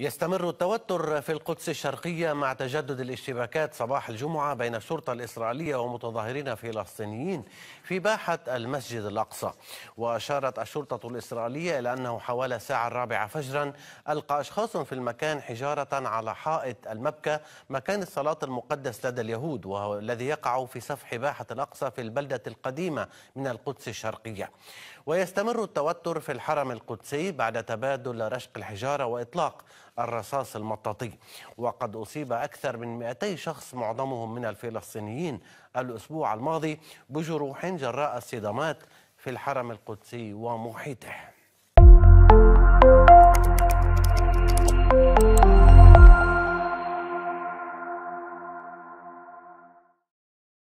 يستمر التوتر في القدس الشرقية مع تجدد الاشتباكات صباح الجمعة بين الشرطة الإسرائيلية ومتظاهرين فلسطينيين في باحة المسجد الأقصى وأشارت الشرطة الإسرائيلية إلى أنه حوالي الساعة الرابعة فجرا ألقى أشخاص في المكان حجارة على حائط المبكى مكان الصلاة المقدس لدى اليهود وهو الذي يقع في سفح باحة الأقصى في البلدة القديمة من القدس الشرقية ويستمر التوتر في الحرم القدسي بعد تبادل رشق الحجارة وإطلاق الرصاص المطاطي وقد أصيب أكثر من 200 شخص معظمهم من الفلسطينيين الأسبوع الماضي بجروح جراء الصدمات في الحرم القدسي ومحيطه